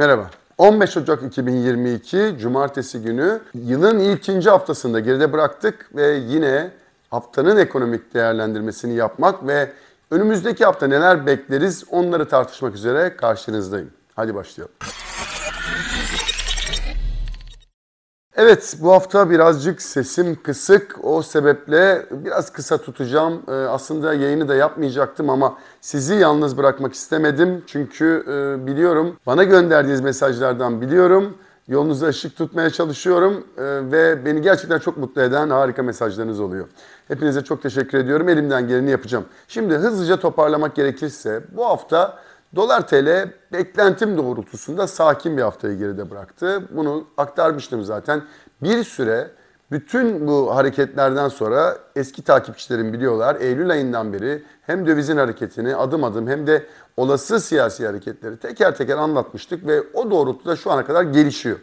Merhaba. 15 Ocak 2022 Cumartesi günü yılın ikinci haftasında geride bıraktık ve yine haftanın ekonomik değerlendirmesini yapmak ve önümüzdeki hafta neler bekleriz onları tartışmak üzere karşınızdayım. Hadi başlayalım. Evet bu hafta birazcık sesim kısık. O sebeple biraz kısa tutacağım. Ee, aslında yayını da yapmayacaktım ama sizi yalnız bırakmak istemedim. Çünkü e, biliyorum bana gönderdiğiniz mesajlardan biliyorum. Yolunuzu ışık tutmaya çalışıyorum e, ve beni gerçekten çok mutlu eden harika mesajlarınız oluyor. Hepinize çok teşekkür ediyorum. Elimden geleni yapacağım. Şimdi hızlıca toparlamak gerekirse bu hafta Dolar TL beklentim doğrultusunda sakin bir haftayı geride bıraktı. Bunu aktarmıştım zaten. Bir süre bütün bu hareketlerden sonra eski takipçilerim biliyorlar Eylül ayından beri hem dövizin hareketini adım adım hem de olası siyasi hareketleri teker teker anlatmıştık ve o doğrultuda şu ana kadar gelişiyor.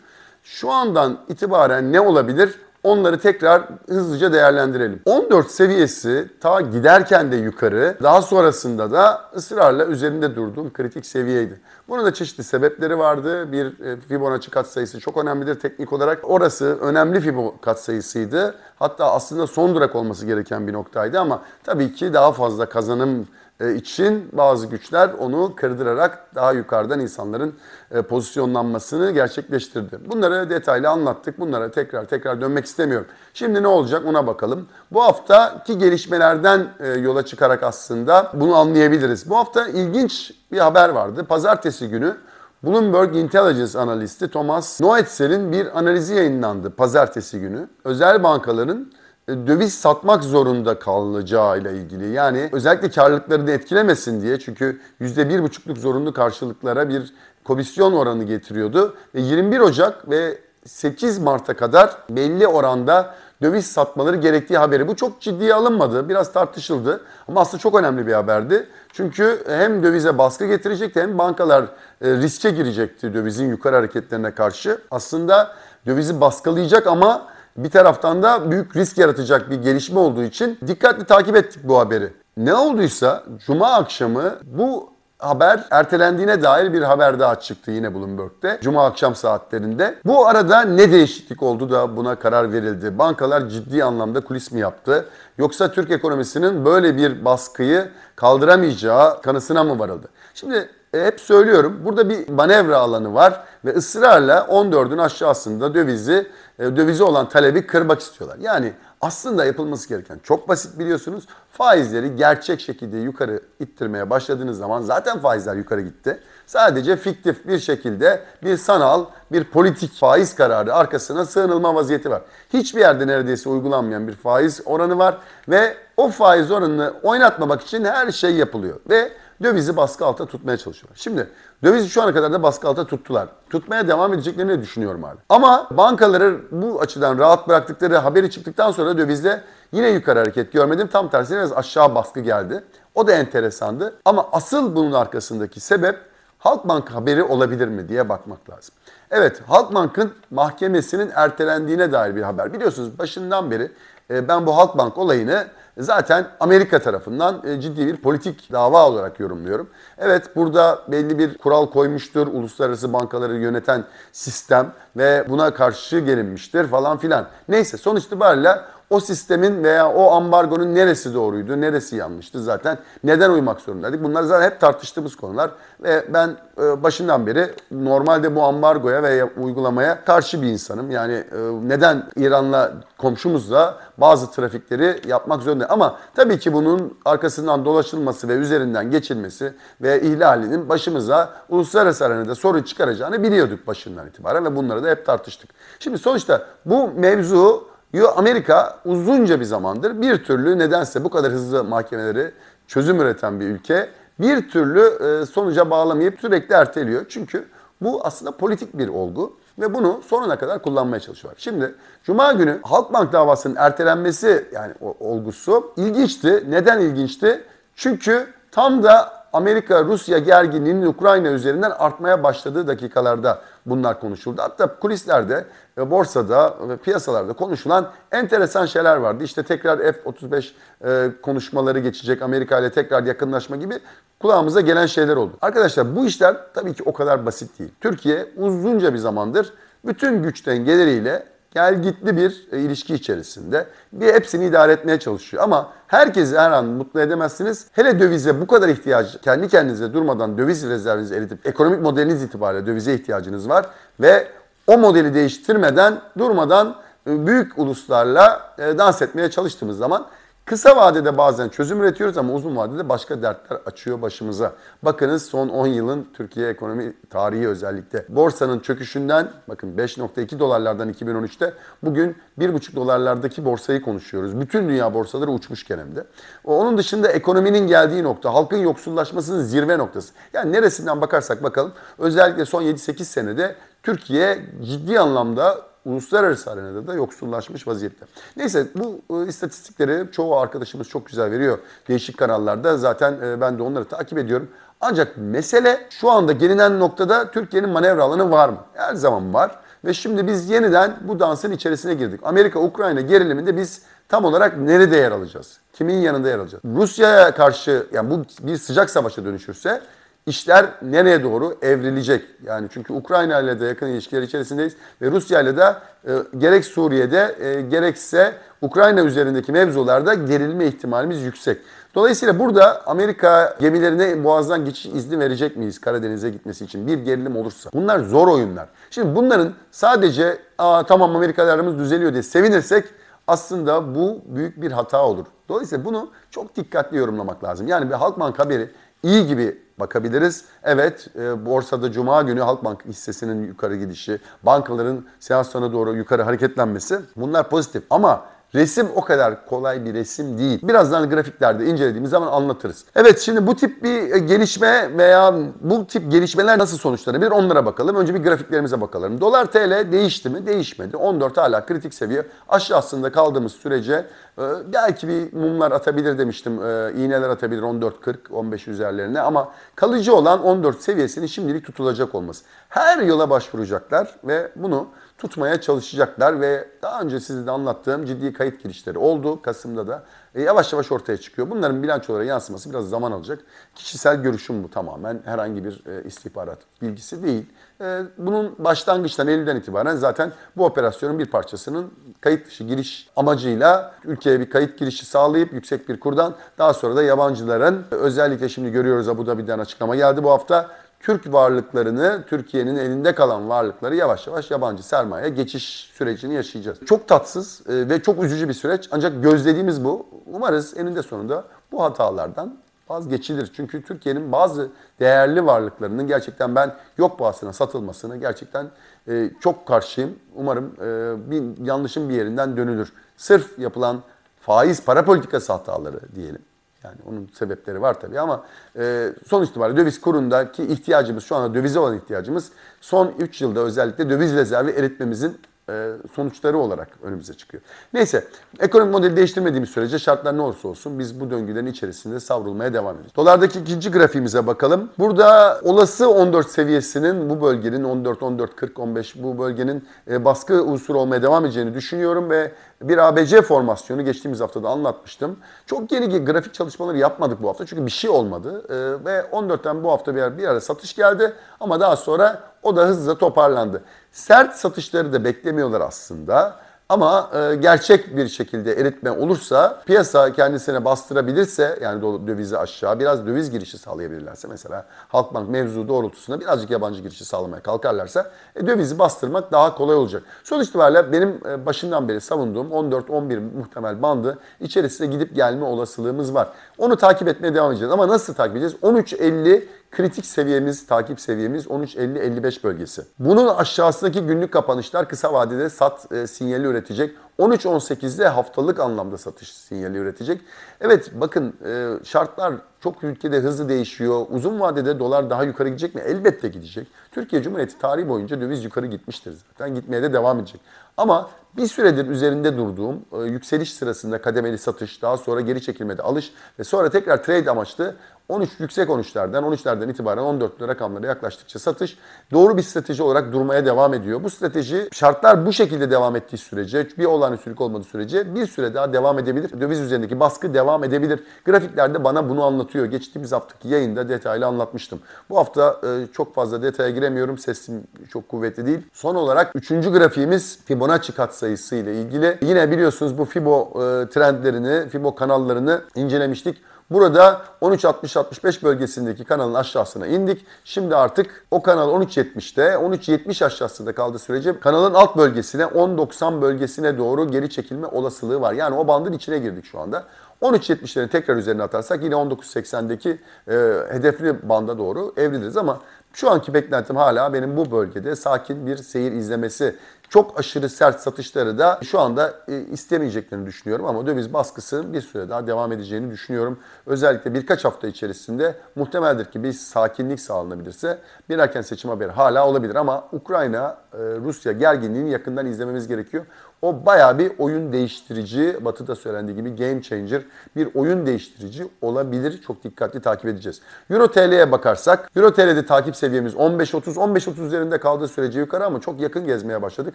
Şu andan itibaren ne olabilir? Onları tekrar hızlıca değerlendirelim. 14 seviyesi ta giderken de yukarı, daha sonrasında da ısrarla üzerinde durduğum kritik seviyeydi. Bunun da çeşitli sebepleri vardı. Bir e, Fibonacci katsayısı çok önemlidir teknik olarak. Orası önemli Fibo katsayısıydı. Hatta aslında son durak olması gereken bir noktaydı ama tabii ki daha fazla kazanım e, için bazı güçler onu kırdırarak daha yukarıdan insanların e, pozisyonlanmasını gerçekleştirdi. Bunları detaylı anlattık. Bunlara tekrar tekrar dönmek istemiyorum. Şimdi ne olacak ona bakalım. Bu haftaki gelişmelerden e, yola çıkarak aslında bunu anlayabiliriz. Bu hafta ilginç bir haber vardı. Pazartesi günü Bloomberg Intelligence analisti Thomas Noetzel'in bir analizi yayınlandı pazartesi günü. Özel bankaların e, döviz satmak zorunda kalacağı ile ilgili. Yani özellikle karlılıklarını etkilemesin diye çünkü yüzde bir buçukluk zorunlu karşılıklara bir komisyon oranı getiriyordu. Ve 21 Ocak ve 8 Mart'a kadar belli oranda döviz satmaları gerektiği haberi. Bu çok ciddiye alınmadı. Biraz tartışıldı. Ama aslında çok önemli bir haberdi. Çünkü hem dövize baskı getirecekti hem bankalar e, riske girecekti dövizin yukarı hareketlerine karşı. Aslında dövizi baskılayacak ama bir taraftan da büyük risk yaratacak bir gelişme olduğu için dikkatli takip ettik bu haberi. Ne olduysa cuma akşamı bu haber ertelendiğine dair bir haber daha çıktı yine Bloomberg'de Cuma akşam saatlerinde. Bu arada ne değişiklik oldu da buna karar verildi? Bankalar ciddi anlamda kulis mi yaptı? Yoksa Türk ekonomisinin böyle bir baskıyı kaldıramayacağı kanısına mı varıldı? Şimdi e, hep söylüyorum burada bir manevra alanı var ve ısrarla 14'ün aşağısında dövizi e, dövizi olan talebi kırmak istiyorlar. Yani aslında yapılması gereken çok basit biliyorsunuz. Faizleri gerçek şekilde yukarı ittirmeye başladığınız zaman zaten faizler yukarı gitti. Sadece fiktif bir şekilde bir sanal, bir politik faiz kararı arkasına sığınılma vaziyeti var. Hiçbir yerde neredeyse uygulanmayan bir faiz oranı var ve o faiz oranını oynatmamak için her şey yapılıyor. Ve dövizi baskı altta tutmaya çalışıyorlar. Şimdi dövizi şu ana kadar da baskı altta tuttular. Tutmaya devam edeceklerini düşünüyorum abi. Ama bankaları bu açıdan rahat bıraktıkları haberi çıktıktan sonra dövizde yine yukarı hareket görmedim. Tam tersine biraz aşağı baskı geldi. O da enteresandı. Ama asıl bunun arkasındaki sebep Halkbank haberi olabilir mi diye bakmak lazım. Evet Halkbank'ın mahkemesinin ertelendiğine dair bir haber. Biliyorsunuz başından beri e, ben bu Halkbank olayını zaten Amerika tarafından e, ciddi bir politik dava olarak yorumluyorum. Evet burada belli bir kural koymuştur uluslararası bankaları yöneten sistem ve buna karşı gelinmiştir falan filan. Neyse sonuç itibariyle o sistemin veya o ambargonun neresi doğruydu, neresi yanlıştı zaten. Neden uymak zorundaydık? Bunlar zaten hep tartıştığımız konular ve ben e, başından beri normalde bu ambargoya veya uygulamaya karşı bir insanım. Yani e, neden İran'la komşumuzla bazı trafikleri yapmak zorunda. Ama tabii ki bunun arkasından dolaşılması ve üzerinden geçilmesi ve ihlalinin başımıza uluslararası arenada sorun çıkaracağını biliyorduk başından itibaren ve bunları da hep tartıştık. Şimdi sonuçta bu mevzu Amerika uzunca bir zamandır bir türlü nedense bu kadar hızlı mahkemeleri çözüm üreten bir ülke bir türlü e, sonuca bağlamayıp sürekli erteliyor. Çünkü bu aslında politik bir olgu ve bunu sonuna kadar kullanmaya çalışıyorlar. Şimdi Cuma günü Halkbank davasının ertelenmesi yani olgusu ilginçti. Neden ilginçti? Çünkü tam da Amerika-Rusya gerginliğinin Ukrayna üzerinden artmaya başladığı dakikalarda bunlar konuşuldu. Hatta kulislerde, e, borsada ve piyasalarda konuşulan enteresan şeyler vardı. İşte tekrar F-35 e, konuşmaları geçecek, Amerika ile tekrar yakınlaşma gibi kulağımıza gelen şeyler oldu. Arkadaşlar bu işler tabii ki o kadar basit değil. Türkiye uzunca bir zamandır bütün güç dengeleriyle gel gitli bir e, ilişki içerisinde. Bir hepsini idare etmeye çalışıyor. Ama herkesi her an mutlu edemezsiniz. Hele dövize bu kadar ihtiyaç kendi kendinize durmadan döviz rezervinizi eritip ekonomik modeliniz itibariyle dövize ihtiyacınız var. Ve o modeli değiştirmeden durmadan e, büyük uluslarla e, dans etmeye çalıştığımız zaman Kısa vadede bazen çözüm üretiyoruz ama uzun vadede başka dertler açıyor başımıza. Bakınız son 10 yılın Türkiye ekonomi tarihi özellikle. Borsanın çöküşünden bakın 5.2 dolarlardan 2013'te bugün 1.5 dolarlardaki borsayı konuşuyoruz. Bütün dünya borsaları uçmuş genemde. Onun dışında ekonominin geldiği nokta, halkın yoksullaşmasının zirve noktası. Yani neresinden bakarsak bakalım özellikle son 7-8 senede Türkiye ciddi anlamda uluslararası arenada da yoksullaşmış vaziyette. Neyse bu e, istatistikleri çoğu arkadaşımız çok güzel veriyor. Değişik kanallarda zaten e, ben de onları takip ediyorum. Ancak mesele şu anda gelinen noktada Türkiye'nin manevra alanı var mı? Her zaman var. Ve şimdi biz yeniden bu dansın içerisine girdik. Amerika-Ukrayna geriliminde biz tam olarak nerede yer alacağız? Kimin yanında yer alacağız? Rusya'ya karşı yani bu bir sıcak savaşa dönüşürse işler nereye doğru evrilecek? Yani çünkü Ukrayna ile de yakın ilişkiler içerisindeyiz ve Rusya ile de e, gerek Suriye'de e, gerekse Ukrayna üzerindeki mevzularda gerilme ihtimalimiz yüksek. Dolayısıyla burada Amerika gemilerine boğazdan geçiş izni verecek miyiz Karadeniz'e gitmesi için bir gerilim olursa? Bunlar zor oyunlar. Şimdi bunların sadece Aa, tamam Amerikalarımız düzeliyor diye sevinirsek aslında bu büyük bir hata olur. Dolayısıyla bunu çok dikkatli yorumlamak lazım. Yani bir Halkbank haberi iyi gibi bakabiliriz. Evet e, borsada cuma günü Halkbank hissesinin yukarı gidişi, bankaların seans sonuna doğru yukarı hareketlenmesi bunlar pozitif ama resim o kadar kolay bir resim değil. Birazdan grafiklerde incelediğimiz zaman anlatırız. Evet şimdi bu tip bir e, gelişme veya bu tip gelişmeler nasıl sonuçlanabilir onlara bakalım. Önce bir grafiklerimize bakalım. Dolar TL değişti mi? Değişmedi. 14 hala kritik seviye. Aşağısında kaldığımız sürece e, belki bir mumlar atabilir demiştim. E, iğneler atabilir 14 40, 15 üzerlerine ama kalıcı olan 14 seviyesinin şimdilik tutulacak olması. Her yola başvuracaklar ve bunu tutmaya çalışacaklar ve daha önce size de anlattığım ciddi kayıt girişleri oldu Kasım'da da. E, yavaş yavaş ortaya çıkıyor. Bunların bilançolara yansıması biraz zaman alacak. Kişisel görüşüm bu tamamen herhangi bir e, istihbarat bilgisi değil. E, bunun başlangıçtan Eylül'den itibaren zaten bu operasyonun bir parçasının kayıt dışı giriş amacıyla ülkeye bir kayıt girişi sağlayıp yüksek bir kurdan daha sonra da yabancıların özellikle şimdi görüyoruz Abu Dhabi'den açıklama geldi bu hafta Türk varlıklarını, Türkiye'nin elinde kalan varlıkları yavaş yavaş yabancı sermaye geçiş sürecini yaşayacağız. Çok tatsız e, ve çok üzücü bir süreç ancak gözlediğimiz bu. Umarız eninde sonunda bu hatalardan vazgeçilir. Çünkü Türkiye'nin bazı değerli varlıklarının gerçekten ben yok pahasına satılmasına gerçekten e, çok karşıyım. Umarım e, bir yanlışın bir yerinden dönülür. Sırf yapılan faiz para politikası hataları diyelim. Yani onun sebepleri var tabii ama e, son itibariyle döviz kurundaki ihtiyacımız, şu anda dövize olan ihtiyacımız son 3 yılda özellikle döviz rezervi eritmemizin e, sonuçları olarak önümüze çıkıyor. Neyse, ekonomik modeli değiştirmediğimiz sürece şartlar ne olursa olsun biz bu döngülerin içerisinde savrulmaya devam edeceğiz. Dolardaki ikinci grafiğimize bakalım. Burada olası 14 seviyesinin bu bölgenin 14, 14, 40, 15 bu bölgenin e, baskı unsuru olmaya devam edeceğini düşünüyorum ve bir ABC formasyonu geçtiğimiz haftada anlatmıştım. Çok yeni grafik çalışmaları yapmadık bu hafta çünkü bir şey olmadı. E, ve 14'ten bu hafta bir ara, bir ara satış geldi ama daha sonra o da hızla toparlandı. Sert satışları da beklemiyorlar aslında. Ama e, gerçek bir şekilde eritme olursa piyasa kendisine bastırabilirse yani dövizi aşağı biraz döviz girişi sağlayabilirlerse mesela Halkbank mevzu doğrultusunda birazcık yabancı girişi sağlamaya kalkarlarsa e, dövizi bastırmak daha kolay olacak. Sonuç itibariyle benim e, başından beri savunduğum 14-11 muhtemel bandı içerisinde gidip gelme olasılığımız var. Onu takip etmeye devam edeceğiz ama nasıl takip edeceğiz? 13.50 kritik seviyemiz, takip seviyemiz 13.50-55 bölgesi. Bunun aşağısındaki günlük kapanışlar kısa vadede sat e, sinyali üretecek. 13-18'de haftalık anlamda satış sinyali üretecek. Evet bakın e, şartlar çok ülkede hızlı değişiyor. Uzun vadede dolar daha yukarı gidecek mi? Elbette gidecek. Türkiye Cumhuriyeti tarihi boyunca döviz yukarı gitmiştir zaten. Gitmeye de devam edecek. Ama bir süredir üzerinde durduğum e, yükseliş sırasında kademeli satış, daha sonra geri çekilmede alış ve sonra tekrar trade amaçlı 13 yüksek 13'lerden 13'lerden itibaren 14'lü rakamlara yaklaştıkça satış doğru bir strateji olarak durmaya devam ediyor. Bu strateji şartlar bu şekilde devam ettiği sürece bir olağanüstülük olmadığı sürece bir süre daha devam edebilir. Döviz üzerindeki baskı devam edebilir. Grafiklerde bana bunu anlatıyor. Geçtiğimiz haftaki yayında detaylı anlatmıştım. Bu hafta e, çok fazla detaya giremiyorum. Sesim çok kuvvetli değil. Son olarak 3. grafiğimiz Fibonacci katsayısı ile ilgili. Yine biliyorsunuz bu Fibo e, trendlerini, Fibo kanallarını incelemiştik. Burada 13.60-65 bölgesindeki kanalın aşağısına indik. Şimdi artık o kanal 13.70'te, 13.70 aşağısında kaldığı sürece kanalın alt bölgesine, 10.90 bölgesine doğru geri çekilme olasılığı var. Yani o bandın içine girdik şu anda. 13.70'lerin tekrar üzerine atarsak yine 19.80'deki e, hedefli banda doğru evriliriz ama şu anki beklentim hala benim bu bölgede sakin bir seyir izlemesi. Çok aşırı sert satışları da şu anda e, istemeyeceklerini düşünüyorum ama döviz baskısının bir süre daha devam edeceğini düşünüyorum. Özellikle birkaç hafta içerisinde muhtemeldir ki bir sakinlik sağlanabilirse bir erken seçim haberi hala olabilir ama Ukrayna, e, Rusya gerginliğini yakından izlememiz gerekiyor. O baya bir oyun değiştirici, Batı'da söylendiği gibi game changer bir oyun değiştirici olabilir. Çok dikkatli takip edeceğiz. Euro TL'ye bakarsak, Euro TL'de takip seviyemiz 15.30, 15.30 üzerinde kaldığı sürece yukarı ama çok yakın gezmeye başladık.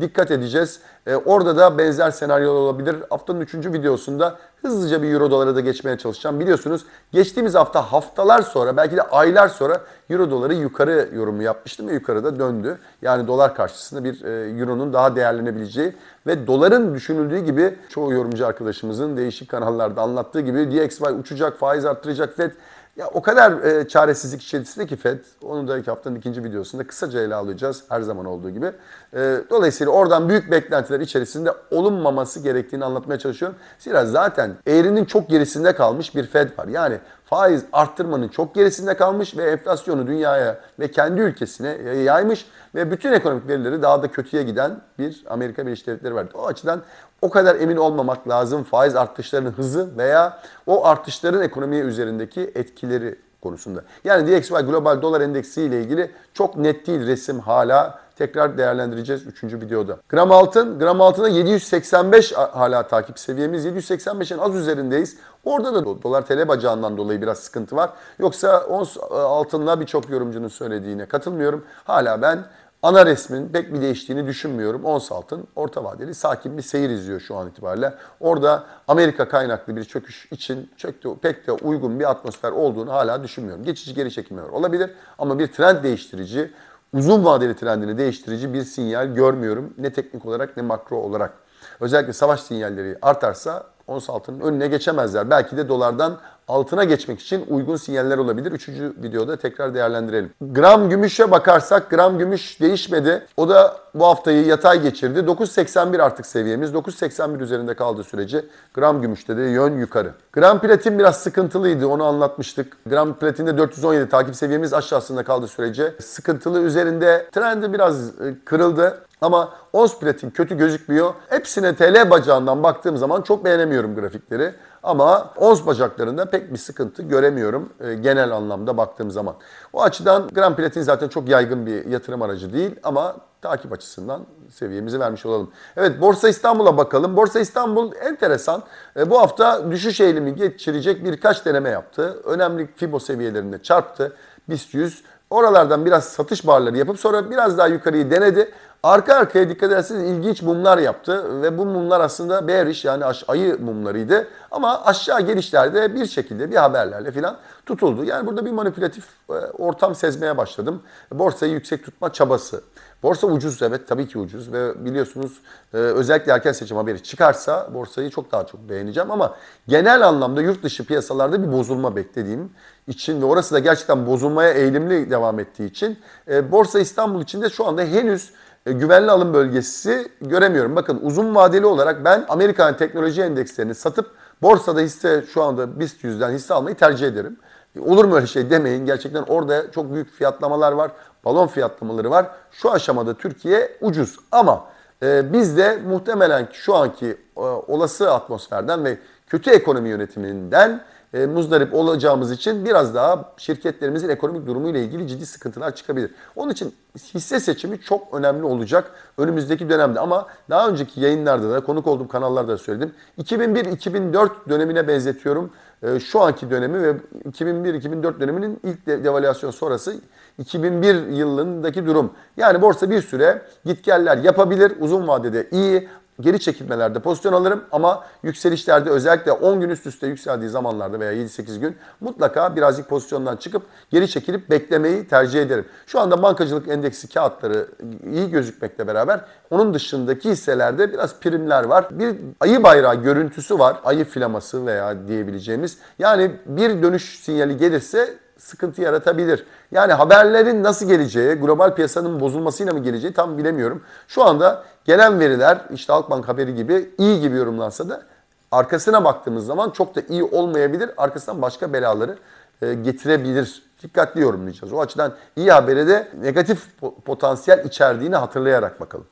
Dikkat edeceğiz. Ee, orada da benzer senaryo olabilir. Haftanın 3. videosunda Hızlıca bir euro dolara da geçmeye çalışacağım. Biliyorsunuz geçtiğimiz hafta haftalar sonra belki de aylar sonra euro doları yukarı yorumu yapmıştım ve yukarıda döndü. Yani dolar karşısında bir e, euronun daha değerlenebileceği ve doların düşünüldüğü gibi çoğu yorumcu arkadaşımızın değişik kanallarda anlattığı gibi DXY uçacak, faiz arttıracak, FED ya o kadar e, çaresizlik içerisinde ki FED, onu da ilk haftanın ikinci videosunda kısaca ele alacağız her zaman olduğu gibi. E, dolayısıyla oradan büyük beklentiler içerisinde olunmaması gerektiğini anlatmaya çalışıyorum. Zira zaten eğrinin çok gerisinde kalmış bir FED var. Yani faiz arttırmanın çok gerisinde kalmış ve enflasyonu dünyaya ve kendi ülkesine yaymış ve bütün ekonomik verileri daha da kötüye giden bir Amerika Birleşik Devletleri vardı. O açıdan o kadar emin olmamak lazım faiz artışlarının hızı veya o artışların ekonomiye üzerindeki etkileri konusunda. Yani DXY Global Dolar Endeksi ile ilgili çok net değil resim hala tekrar değerlendireceğiz 3. videoda. Gram altın, gram altına 785 hala takip seviyemiz. 785'in az üzerindeyiz. Orada da dolar tele bacağından dolayı biraz sıkıntı var. Yoksa ons e, altınla birçok yorumcunun söylediğine katılmıyorum. Hala ben Ana resmin pek bir değiştiğini düşünmüyorum. Ons altın orta vadeli sakin bir seyir izliyor şu an itibariyle. Orada Amerika kaynaklı bir çöküş için çöktü pek de uygun bir atmosfer olduğunu hala düşünmüyorum. Geçici geri çekimler olabilir ama bir trend değiştirici uzun vadeli trendini değiştirici bir sinyal görmüyorum. Ne teknik olarak ne makro olarak. Özellikle savaş sinyalleri artarsa ons altının önüne geçemezler. Belki de dolardan altına geçmek için uygun sinyaller olabilir. Üçüncü videoda tekrar değerlendirelim. Gram gümüşe bakarsak gram gümüş değişmedi. O da bu haftayı yatay geçirdi. 9.81 artık seviyemiz. 9.81 üzerinde kaldığı sürece gram gümüşte de yön yukarı. Gram platin biraz sıkıntılıydı. Onu anlatmıştık. Gram platinde 417 takip seviyemiz aşağısında kaldığı sürece sıkıntılı üzerinde trendi biraz e, kırıldı. Ama Ospretin kötü gözükmüyor. Hepsine TL bacağından baktığım zaman çok beğenemiyorum grafikleri. Ama ons bacaklarında pek bir sıkıntı göremiyorum e, genel anlamda baktığım zaman. O açıdan Grand Platin zaten çok yaygın bir yatırım aracı değil ama takip açısından seviyemizi vermiş olalım. Evet Borsa İstanbul'a bakalım. Borsa İstanbul enteresan. E, bu hafta düşüş eğilimi geçirecek birkaç deneme yaptı. Önemli Fibo seviyelerinde çarptı. BIST 100 Oralardan biraz satış barları yapıp sonra biraz daha yukarıyı denedi Arka arkaya dikkat ederseniz ilginç mumlar yaptı ve bu mumlar aslında bearish yani ayı mumlarıydı. Ama aşağı gelişlerde bir şekilde bir haberlerle filan tutuldu. Yani burada bir manipülatif e, ortam sezmeye başladım. Borsayı yüksek tutma çabası. Borsa ucuz evet tabii ki ucuz ve biliyorsunuz e, özellikle erken seçim haberi çıkarsa borsayı çok daha çok beğeneceğim ama genel anlamda yurt dışı piyasalarda bir bozulma beklediğim için ve orası da gerçekten bozulmaya eğilimli devam ettiği için e, Borsa İstanbul içinde şu anda henüz e, güvenli alım bölgesi göremiyorum. Bakın uzun vadeli olarak ben Amerikan teknoloji endekslerini satıp borsada hisse şu anda BIST 100'den hisse almayı tercih ederim. E, olur mu öyle şey demeyin. Gerçekten orada çok büyük fiyatlamalar var. Balon fiyatlamaları var. Şu aşamada Türkiye ucuz ama e, biz de muhtemelen şu anki e, olası atmosferden ve kötü ekonomi yönetiminden e, muzdarip olacağımız için biraz daha şirketlerimizin ekonomik durumuyla ilgili ciddi sıkıntılar çıkabilir. Onun için hisse seçimi çok önemli olacak önümüzdeki dönemde. Ama daha önceki yayınlarda da konuk olduğum kanallarda da söyledim. 2001-2004 dönemine benzetiyorum e, şu anki dönemi ve 2001-2004 döneminin ilk de, devalüasyon sonrası 2001 yılındaki durum. Yani borsa bir süre gitgeller yapabilir. Uzun vadede iyi geri çekilmelerde pozisyon alırım ama yükselişlerde özellikle 10 gün üst üste yükseldiği zamanlarda veya 7-8 gün mutlaka birazcık pozisyondan çıkıp geri çekilip beklemeyi tercih ederim. Şu anda bankacılık endeksi kağıtları iyi gözükmekle beraber onun dışındaki hisselerde biraz primler var. Bir ayı bayrağı görüntüsü var. Ayı filaması veya diyebileceğimiz. Yani bir dönüş sinyali gelirse sıkıntı yaratabilir. Yani haberlerin nasıl geleceği, global piyasanın bozulmasıyla mı geleceği tam bilemiyorum. Şu anda gelen veriler işte Halkbank haberi gibi iyi gibi yorumlansa da arkasına baktığımız zaman çok da iyi olmayabilir. Arkasından başka belaları e, getirebilir. Dikkatli yorumlayacağız. O açıdan iyi habere de negatif potansiyel içerdiğini hatırlayarak bakalım.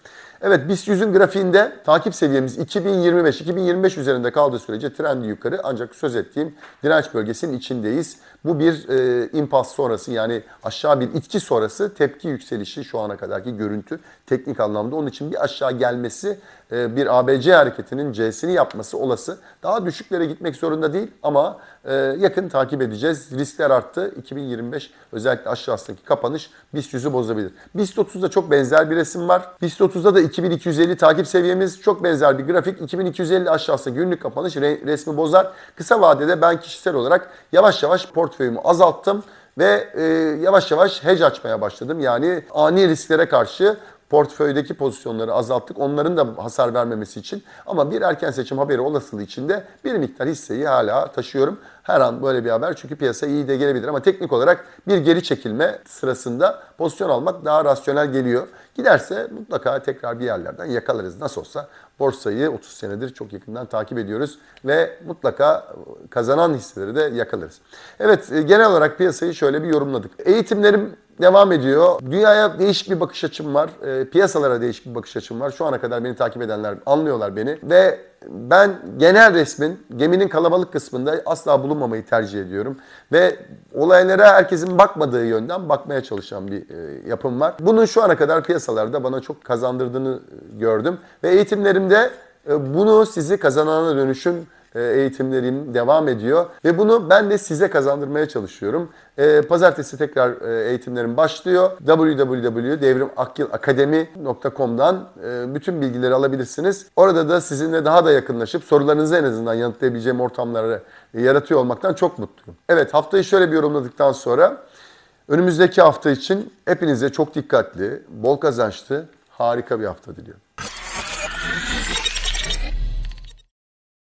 Evet BIST 100'ün grafiğinde takip seviyemiz 2025-2025 üzerinde kaldığı sürece trend yukarı ancak söz ettiğim direnç bölgesinin içindeyiz. Bu bir e, impas sonrası yani aşağı bir itki sonrası tepki yükselişi şu ana kadarki görüntü teknik anlamda. Onun için bir aşağı gelmesi e, bir ABC hareketinin C'sini yapması olası. Daha düşüklere gitmek zorunda değil ama e, yakın takip edeceğiz. Riskler arttı. 2025 özellikle aşağısındaki kapanış BIST 100'ü bozabilir. BIST 30'da çok benzer bir resim var. BIST 30'da da 2250 takip seviyemiz çok benzer bir grafik. 2250 aşağısı günlük kapanış resmi bozar. Kısa vadede ben kişisel olarak yavaş yavaş portföyümü azalttım ve e, yavaş yavaş hedge açmaya başladım. Yani ani risklere karşı portföydeki pozisyonları azalttık. Onların da hasar vermemesi için. Ama bir erken seçim haberi olasılığı için de bir miktar hisseyi hala taşıyorum. Her an böyle bir haber çünkü piyasa iyi de gelebilir ama teknik olarak bir geri çekilme sırasında pozisyon almak daha rasyonel geliyor. Giderse mutlaka tekrar bir yerlerden yakalarız. Nasıl olsa borsayı 30 senedir çok yakından takip ediyoruz ve mutlaka kazanan hisseleri de yakalarız. Evet e, genel olarak piyasayı şöyle bir yorumladık. Eğitimlerim devam ediyor. Dünyaya değişik bir bakış açım var. E, piyasalara değişik bir bakış açım var. Şu ana kadar beni takip edenler anlıyorlar beni. Ve ben genel resmin geminin kalabalık kısmında asla bulunmamayı tercih ediyorum. Ve olaylara herkesin bakmadığı yönden bakmaya çalışan bir e, yapım var. Bunun şu ana kadar piyasalarda bana çok kazandırdığını gördüm. Ve eğitimlerimde e, bunu sizi kazanana dönüşün e, eğitimlerim devam ediyor ve bunu ben de size kazandırmaya çalışıyorum. E, pazartesi tekrar e, eğitimlerim başlıyor. www.devrimakilakademi.com'dan bütün bilgileri alabilirsiniz. Orada da sizinle daha da yakınlaşıp sorularınızı en azından yanıtlayabileceğim ortamları yaratıyor olmaktan çok mutluyum. Evet haftayı şöyle bir yorumladıktan sonra önümüzdeki hafta için hepinize çok dikkatli, bol kazançlı, harika bir hafta diliyorum.